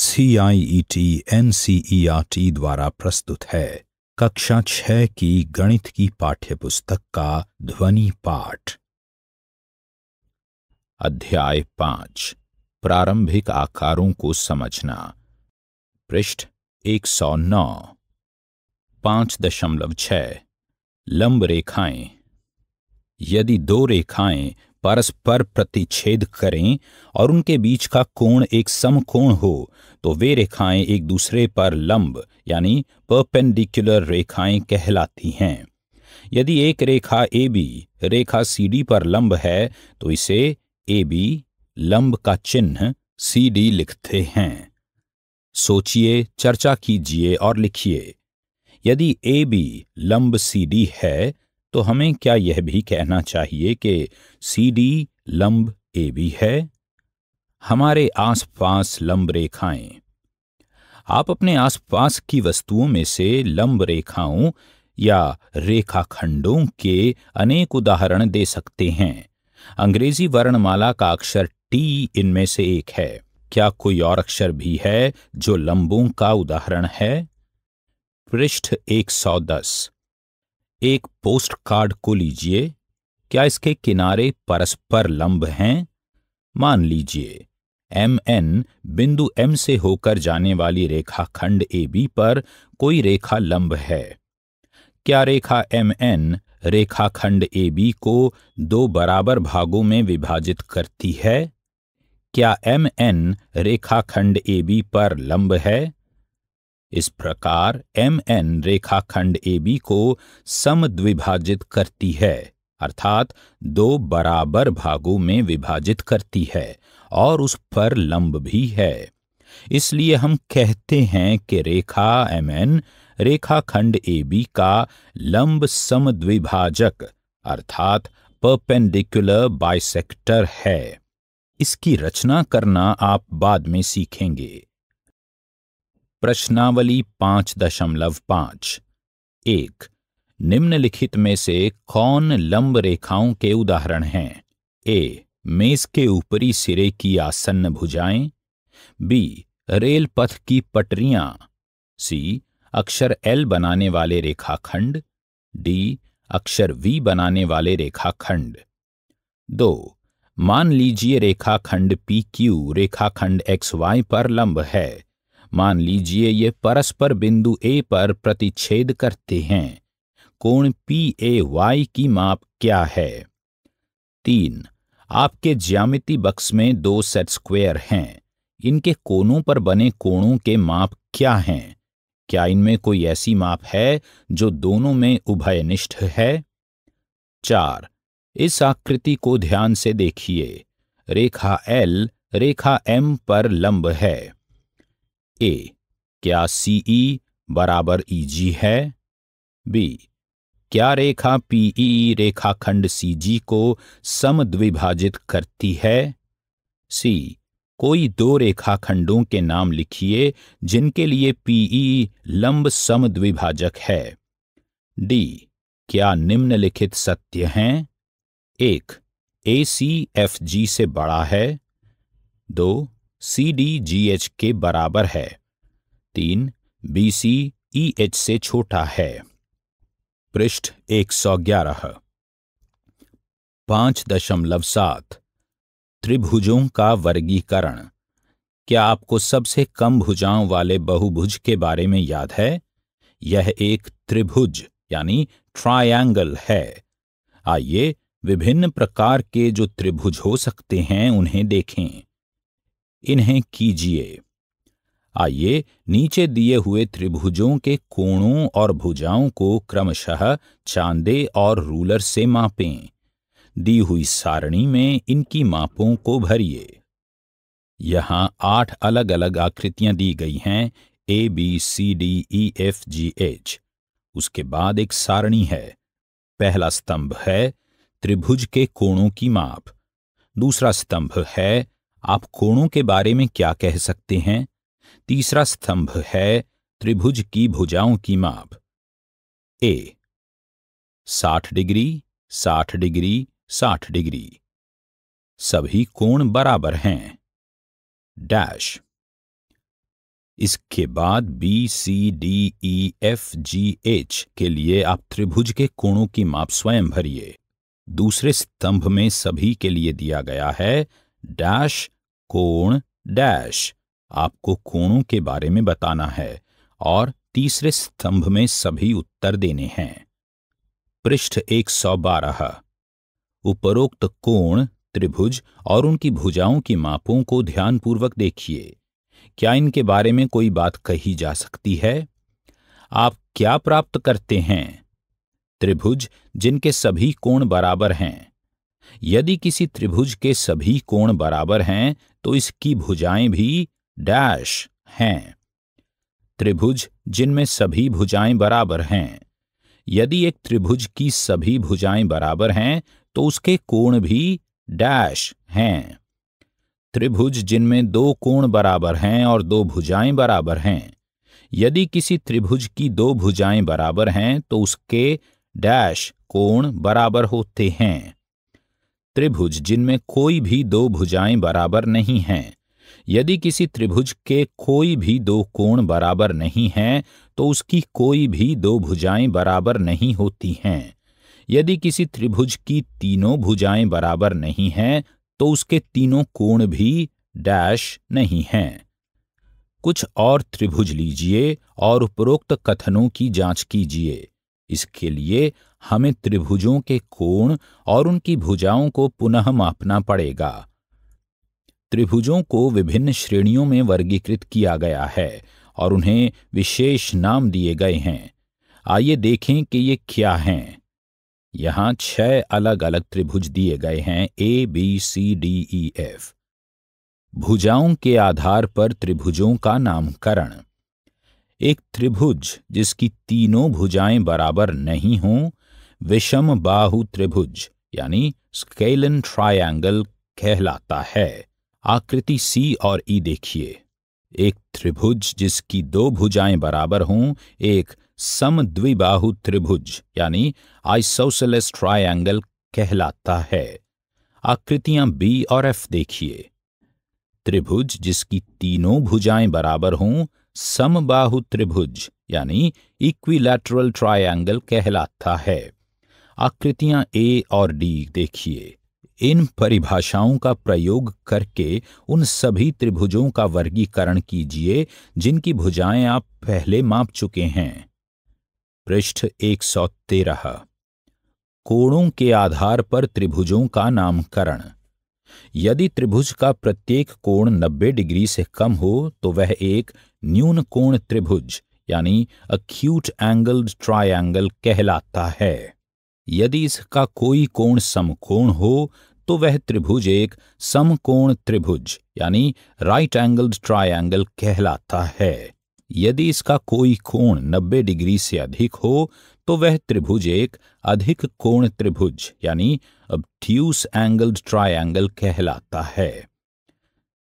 CIET NCERT e e द्वारा प्रस्तुत है कक्षा छह की गणित की पाठ्यपुस्तक का ध्वनि पाठ अध्याय पांच प्रारंभिक आकारों को समझना पृष्ठ 109 पांच दशमलव छ लंब रेखाएं यदि दो रेखाएं परस्पर प्रतिच्छेद करें और उनके बीच का कोण एक समकोण हो तो वे रेखाएं एक दूसरे पर लंब यानी परपेंडिकुलर रेखाएं कहलाती हैं यदि एक रेखा A B Rekha C D पर लंब है तो इसे ए बी लंब का चिन्ह सी डी लिखते हैं सोचिए चर्चा कीजिए और लिखिए यदि ए बी लंब सी डी है तो हमें क्या यह भी कहना चाहिए कि सी डी लंब ए बी है हमारे आसपास लंब रेखाएं आप अपने आसपास की वस्तुओं में से लंब रेखाओं या रेखाखंडों के अनेक उदाहरण दे सकते हैं अंग्रेजी वर्णमाला का अक्षर टी इनमें से एक है क्या कोई और अक्षर भी है जो लंबों का उदाहरण है पृष्ठ 110 एक पोस्ट कार्ड को लीजिए क्या इसके किनारे परस्पर लंब हैं मान लीजिए एम एन बिंदु एम से होकर जाने वाली रेखा खंड ए बी पर कोई रेखा लंब है क्या रेखा एम एन रेखा खंड ए बी को दो बराबर भागों में विभाजित करती है क्या एम एन रेखा खंड ए बी पर लंब है इस प्रकार एम एन रेखाखंड ए बी को समद्विभाजित करती है अर्थात दो बराबर भागों में विभाजित करती है और उस पर लंब भी है इसलिए हम कहते हैं कि रेखा एम एन रेखाखंड ए बी का लंब समद्विभाजक अर्थात परपेंडिकुलर बाइसेक्टर है इसकी रचना करना आप बाद में सीखेंगे प्रश्नावली पांच दशमलव पांच एक निम्नलिखित में से कौन लंब रेखाओं के उदाहरण हैं ए मेज के ऊपरी सिरे की आसन्न भुजाएं बी रेल पथ की पटरियां सी अक्षर एल बनाने वाले रेखाखंड डी अक्षर वी बनाने वाले रेखाखंड दो मान लीजिए रेखाखंड पी क्यू रेखाखंड एक्स वाई पर लंब है मान लीजिए ये परस्पर बिंदु ए पर प्रतिच्छेद करते हैं कोण पी ए वाई की माप क्या है तीन आपके ज्यामिति बक्स में दो सेट स्क्वेयर हैं इनके कोनों पर बने कोणों के माप क्या हैं क्या इनमें कोई ऐसी माप है जो दोनों में उभयनिष्ठ है चार इस आकृति को ध्यान से देखिए रेखा एल रेखा एम पर लंब है ए क्या सीई e बराबर ई e जी है बी क्या रेखा पीई e रेखाखंड सीजी को समद्विभाजित करती है सी कोई दो रेखाखंडों के नाम लिखिए जिनके लिए पीई लंब समद्विभाजक है डी क्या निम्नलिखित सत्य हैं एक ए सी एफ जी से बड़ा है दो सी डी जी एच के बराबर है तीन बी सी ई एच से छोटा है पृष्ठ एक सौ ग्यारह पांच दशमलव सात त्रिभुजों का वर्गीकरण क्या आपको सबसे कम भुजाओं वाले बहुभुज के बारे में याद है यह एक त्रिभुज यानी ट्रायंगल है आइए विभिन्न प्रकार के जो त्रिभुज हो सकते हैं उन्हें देखें इन्हें कीजिए आइए नीचे दिए हुए त्रिभुजों के कोणों और भुजाओं को क्रमशः चांदे और रूलर से मापें दी हुई सारणी में इनकी मापों को भरिए यहां आठ अलग अलग आकृतियां दी गई हैं A B C D E F G H उसके बाद एक सारणी है पहला स्तंभ है त्रिभुज के कोणों की माप दूसरा स्तंभ है आप कोणों के बारे में क्या कह सकते हैं तीसरा स्तंभ है त्रिभुज की भुजाओं की माप ए 60 डिग्री 60 डिग्री 60 डिग्री सभी कोण बराबर हैं डैश इसके बाद B C D E F G H के लिए आप त्रिभुज के कोणों की माप स्वयं भरिए दूसरे स्तंभ में सभी के लिए दिया गया है डैश कोण डैश आपको कोणों के बारे में बताना है और तीसरे स्तंभ में सभी उत्तर देने हैं पृष्ठ 112 उपरोक्त कोण त्रिभुज और उनकी भुजाओं की मापों को ध्यानपूर्वक देखिए क्या इनके बारे में कोई बात कही जा सकती है आप क्या प्राप्त करते हैं त्रिभुज जिनके सभी कोण बराबर हैं यदि किसी त्रिभुज के सभी कोण बराबर हैं तो इसकी भुजाएं भी डैश हैं त्रिभुज जिनमें सभी भुजाएं बराबर हैं यदि एक त्रिभुज की सभी भुजाएं बराबर हैं तो उसके कोण भी डैश हैं त्रिभुज जिनमें दो कोण बराबर हैं और दो भुजाएं बराबर हैं यदि किसी त्रिभुज की दो भुजाएं बराबर हैं तो उसके डैश कोण बराबर होते हैं त्रिभुज जिनमें कोई भी दो भुजाएं बराबर नहीं हैं यदि किसी त्रिभुज के कोई भी दो कोण बराबर नहीं हैं तो उसकी कोई भी दो भुजाएं बराबर नहीं होती हैं यदि किसी त्रिभुज की तीनों भुजाएं बराबर नहीं हैं तो उसके तीनों कोण भी डैश नहीं हैं कुछ और त्रिभुज लीजिए और उपरोक्त कथनों की जांच कीजिए इसके लिए हमें त्रिभुजों के कोण और उनकी भुजाओं को पुनः मापना पड़ेगा त्रिभुजों को विभिन्न श्रेणियों में वर्गीकृत किया गया है और उन्हें विशेष नाम दिए गए हैं आइए देखें कि ये क्या हैं यहां छह अलग अलग त्रिभुज दिए गए हैं A B C D E F भुजाओं के आधार पर त्रिभुजों का नामकरण एक त्रिभुज जिसकी तीनों भुजाएं बराबर नहीं हों विषम बाहु त्रिभुज यानी स्केलन ट्रायंगल कहलाता है आकृति सी और ई देखिए एक त्रिभुज जिसकी दो भुजाएं बराबर हों एक द्विबाहु त्रिभुज यानी आइसोसेलेस ट्रायंगल कहलाता है आकृतियां बी और एफ देखिए त्रिभुज जिसकी तीनों भुजाएं बराबर हों समबाहु त्रिभुज यानी इक्विलैटरल ट्रायंगल कहलाता है आकृतियां ए और डी देखिए इन परिभाषाओं का प्रयोग करके उन सभी त्रिभुजों का वर्गीकरण कीजिए जिनकी भुजाएं आप पहले माप चुके हैं पृष्ठ 113 कोणों के आधार पर त्रिभुजों का नामकरण यदि त्रिभुज का प्रत्येक कोण 90 डिग्री से कम हो तो वह एक न्यून कोण त्रिभुज यानी अक्यूट एंगल्ड ट्रायंगल कहलाता है यदि इसका कोई कोण समकोण हो तो वह त्रिभुज एक समकोण त्रिभुज यानी राइट एंगल्ड ट्रायंगल कहलाता है यदि इसका कोई कोण 90 डिग्री से अधिक हो तो वह त्रिभुज एक अधिक कोण त्रिभुज यानी अब ट्यूस एंगल्ड ट्रायंगल कहलाता है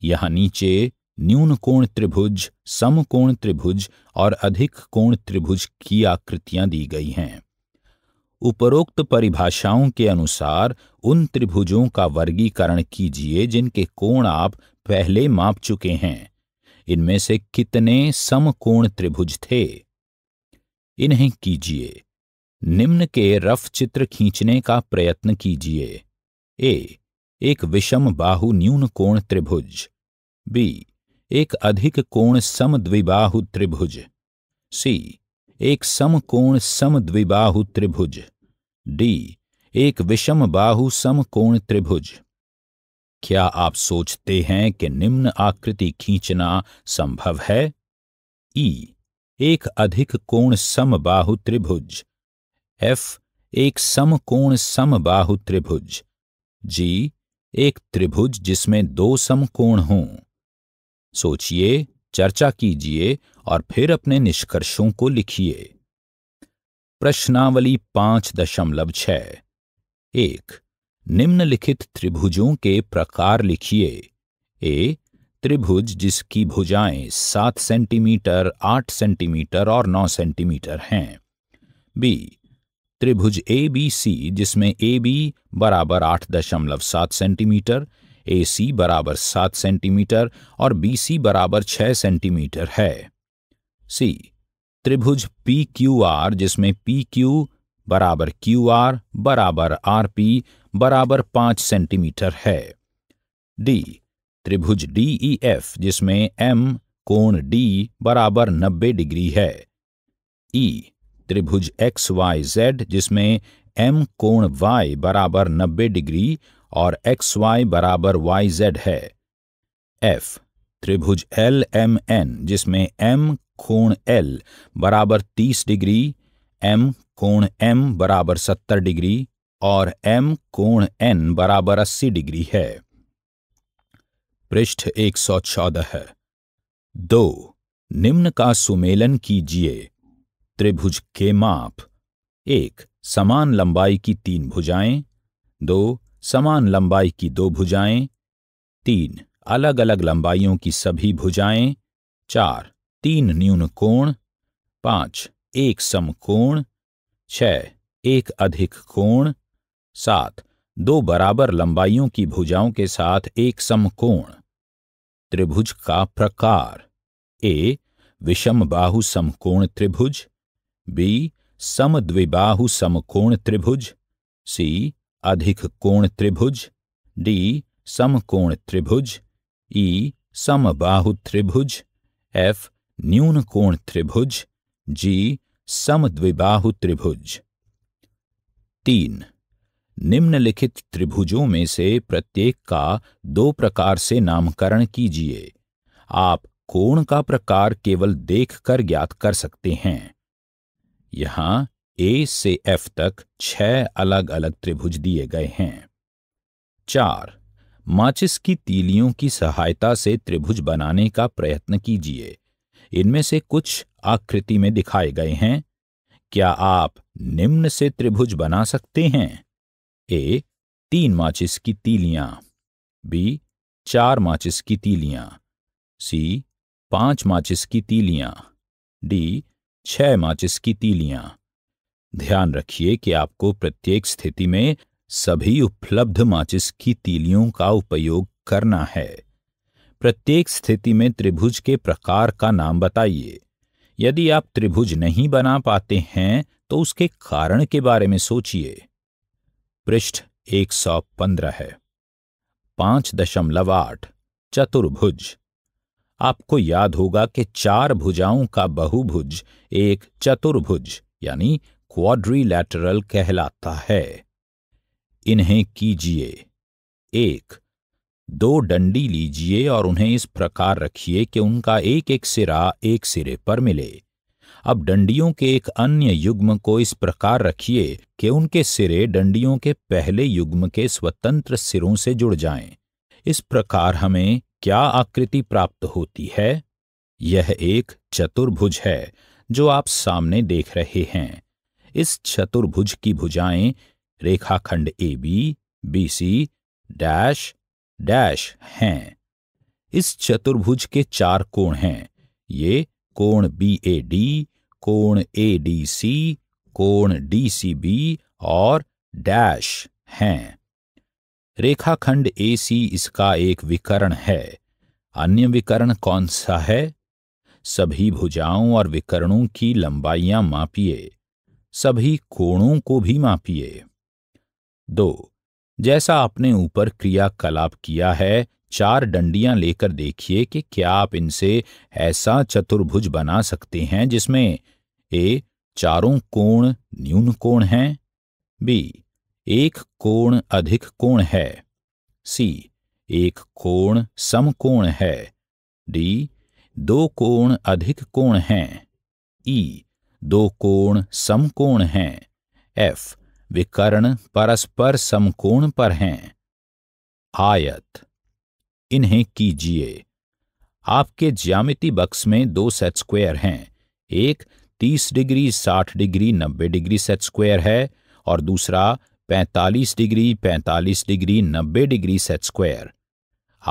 यहां नीचे न्यून कोण त्रिभुज समकोण त्रिभुज और अधिक कोण त्रिभुज की आकृतियां दी गई हैं उपरोक्त परिभाषाओं के अनुसार उन त्रिभुजों का वर्गीकरण कीजिए जिनके कोण आप पहले माप चुके हैं इनमें से कितने समकोण त्रिभुज थे इन्हें कीजिए निम्न के रफ चित्र खींचने का प्रयत्न कीजिए ए एक विषम बाहु न्यून कोण त्रिभुज बी एक अधिक कोण द्विबाहु त्रिभुज सी एक समकोण द्विबाहु त्रिभुज डी एक विषम बाहु समकोण त्रिभुज क्या आप सोचते हैं कि निम्न आकृति खींचना संभव है ई एक अधिक कोण बाहु त्रिभुज एफ एक समकोण बाहु त्रिभुज जी एक त्रिभुज जिसमें दो समकोण हों सोचिए चर्चा कीजिए और फिर अपने निष्कर्षों को लिखिए प्रश्नावली पांच दशमलव छ एक निम्नलिखित त्रिभुजों के प्रकार लिखिए ए त्रिभुज जिसकी भुजाएं सात सेंटीमीटर आठ सेंटीमीटर और नौ सेंटीमीटर हैं बी त्रिभुज ए बी सी जिसमें ए बी बराबर आठ दशमलव सात सेंटीमीटर ए सी बराबर सात सेंटीमीटर और बी सी बराबर छह सेंटीमीटर है सी त्रिभुज पी क्यू आर जिसमें पी क्यू बराबर क्यू आर बराबर आर पी बराबर पांच सेंटीमीटर है डी त्रिभुज डी ई एफ जिसमें एम कोण डी बराबर नब्बे डिग्री है ई e, त्रिभुज एक्स वाई जेड जिसमें एम कोण वाई बराबर नब्बे डिग्री और एक्स वाई बराबर वाई जेड है एफ त्रिभुज एल एम एन जिसमें एम कोण एल बराबर तीस डिग्री एम कोण एम बराबर सत्तर डिग्री और एम कोण एन बराबर अस्सी डिग्री है पृष्ठ एक सौ चौदह दो निम्न का सुमेलन कीजिए त्रिभुज के माप एक समान लंबाई की तीन भुजाएं दो समान लंबाई की दो भुजाएं तीन अलग अलग लंबाइयों की सभी भुजाएं चार तीन न्यून कोण पांच एक समकोण छ एक अधिक कोण सात दो बराबर लंबाइयों की भुजाओं के साथ एक समकोण त्रिभुज का प्रकार ए विषम बाहु समकोण त्रिभुज बी द्विबाहु समकोण त्रिभुज सी अधिक कोण त्रिभुज डी समकोण त्रिभुज ई e समबाहु त्रिभुज एफ न्यून कोण त्रिभुज जी समद्विबाहु त्रिभुज तीन निम्नलिखित त्रिभुजों में से प्रत्येक का दो प्रकार से नामकरण कीजिए आप कोण का प्रकार केवल देखकर ज्ञात कर सकते हैं यहाँ ए से एफ तक छह अलग अलग त्रिभुज दिए गए हैं चार माचिस की तीलियों की सहायता से त्रिभुज बनाने का प्रयत्न कीजिए इनमें से कुछ आकृति में दिखाए गए हैं क्या आप निम्न से त्रिभुज बना सकते हैं ए तीन माचिस की तीलियां बी चार माचिस की तीलियां सी पांच माचिस की तीलियां डी छह माचिस की तीलियां ध्यान रखिए कि आपको प्रत्येक स्थिति में सभी उपलब्ध माचिस की तीलियों का उपयोग करना है प्रत्येक स्थिति में त्रिभुज के प्रकार का नाम बताइए यदि आप त्रिभुज नहीं बना पाते हैं तो उसके कारण के बारे में सोचिए पृष्ठ 115 है पांच दशमलव आठ चतुर्भुज आपको याद होगा कि चार भुजाओं का बहुभुज एक चतुर्भुज यानी क्वाड्रीलैटरल कहलाता है इन्हें कीजिए एक दो डंडी लीजिए और उन्हें इस प्रकार रखिए कि उनका एक एक सिरा एक सिरे पर मिले अब डंडियों के एक अन्य युग्म को इस प्रकार रखिए कि उनके सिरे डंडियों के पहले युग्म के स्वतंत्र सिरों से जुड़ जाएं। इस प्रकार हमें क्या आकृति प्राप्त होती है यह एक चतुर्भुज है जो आप सामने देख रहे हैं इस चतुर्भुज की भुजाएं रेखाखंड A B B C dash dash हैं इस चतुर्भुज के चार कोण हैं ये कोण बी ए डी कोण ए डी सी कोण डी सी बी और डैश हैं रेखाखंड ए सी इसका एक विकरण है अन्य विकरण कौन सा है सभी भुजाओं और विकरणों की लंबाइयां मापिए सभी कोणों को भी मापिए दो जैसा आपने ऊपर क्रियाकलाप किया है चार डंडियां लेकर देखिए कि क्या आप इनसे ऐसा चतुर्भुज बना सकते हैं जिसमें ए चारों कोण न्यून कोण हैं बी एक कोण अधिक कोण है सी एक कोण सम कोण है डी दो कोण अधिक कोण हैं ई दो कोण समकोण हैं एफ विकर्ण परस्पर समकोण पर हैं आयत इन्हें कीजिए आपके ज्यामिति बक्स में दो सेट स्क्वायर हैं एक 30 degree 60 degree 90 degree set square है और दूसरा 45 degree 45 degree 90 degree set square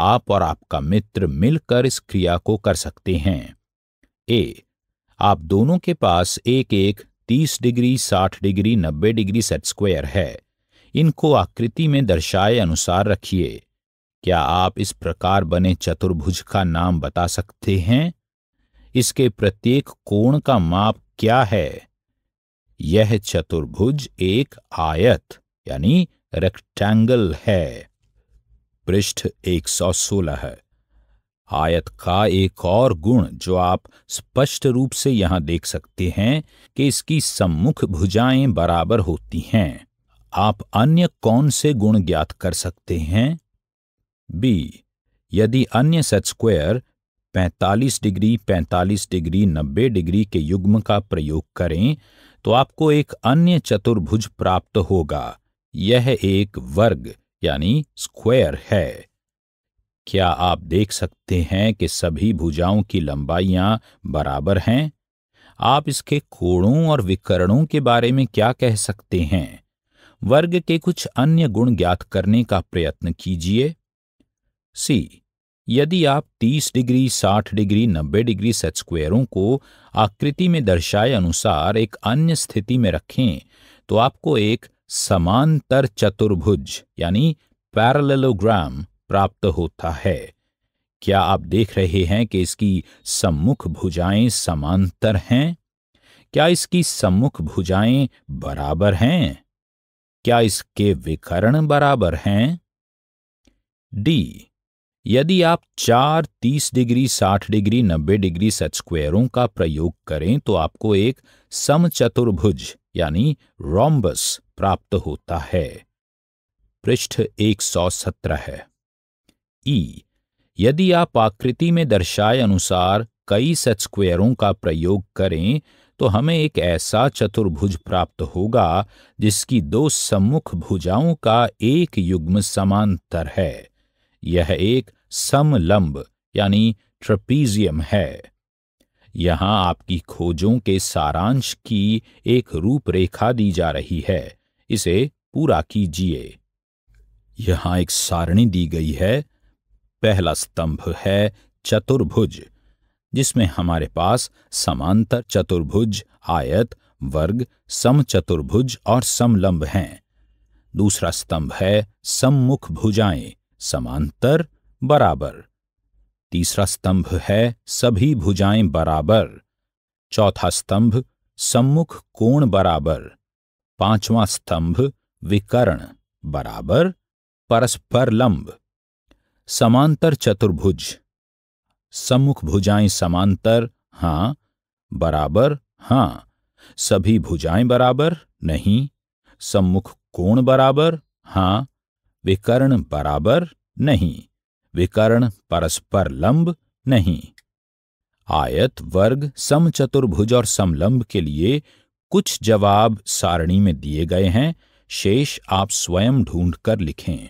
आप और आपका मित्र मिलकर इस क्रिया को कर सकते हैं ए आप दोनों के पास एक एक 30 degree 60 degree 90 degree set square है इनको आकृति में दर्शाए अनुसार रखिए क्या आप इस प्रकार बने चतुर्भुज का नाम बता सकते हैं इसके प्रत्येक कोण का माप क्या है यह चतुर्भुज एक आयत यानी रेक्टेंगल है पृष्ठ 116 है आयत का एक और गुण जो आप स्पष्ट रूप से यहाँ देख सकते हैं कि इसकी सम्मुख भुजाएं बराबर होती हैं आप अन्य कौन से गुण ज्ञात कर सकते हैं बी यदि अन्य set square 45 degree 45 degree 90 degree के युग्म का प्रयोग करें तो आपको एक अन्य चतुर्भुज प्राप्त होगा यह एक वर्ग यानी स्क्वायर है क्या आप देख सकते हैं कि सभी भुजाओं की लंबाइयां बराबर हैं आप इसके कोणों और विकर्णों के बारे में क्या कह सकते हैं वर्ग के कुछ अन्य गुण ज्ञात करने का प्रयत्न कीजिए सी यदि आप 30 डिग्री 60 डिग्री 90 डिग्री सेट स्क्वेयरों को आकृति में दर्शाए अनुसार एक अन्य स्थिति में रखें तो आपको एक समांतर चतुर्भुज यानी पैरलोग्राम प्राप्त होता है क्या आप देख रहे हैं कि इसकी सम्मुख भुजाएं समांतर हैं क्या इसकी सम्मुख भुजाएं बराबर हैं क्या इसके विकर्ण बराबर हैं डी यदि आप चार तीस डिग्री साठ डिग्री नब्बे डिग्री सच स्क्वेयरों का प्रयोग करें तो आपको एक समचतुर्भुज यानी रोम्बस प्राप्त होता है पृष्ठ एक सौ सत्रह है ई यदि आप आकृति में दर्शाए अनुसार कई सेट स्क्वेयरों का प्रयोग करें तो हमें एक ऐसा चतुर्भुज प्राप्त होगा जिसकी दो सम्मुख भुजाओं का एक युग्म समांतर है यह एक समलंब यानी ट्रपीजियम है यहां आपकी खोजों के सारांश की एक रूपरेखा दी जा रही है इसे पूरा कीजिए यहां एक सारणी दी गई है पहला स्तंभ है चतुर्भुज जिसमें हमारे पास समांतर चतुर्भुज आयत वर्ग चतुर्भुज और समलंब हैं दूसरा स्तंभ है सम्मुख भुजाएं समांतर बराबर तीसरा स्तंभ है सभी भुजाएं बराबर चौथा स्तंभ सम्मुख कोण बराबर पांचवा स्तंभ विकर्ण बराबर परस्पर लंब समांतर चतुर्भुज सम्मुख भुजाएं समांतर हां बराबर हां सभी भुजाएं बराबर नहीं सम्मुख कोण बराबर हां विकर्ण बराबर नहीं विकर्ण परस्पर लंब नहीं आयत वर्ग समचतुर्भुज और समलंब के लिए कुछ जवाब सारणी में दिए गए हैं शेष आप स्वयं ढूंढकर लिखें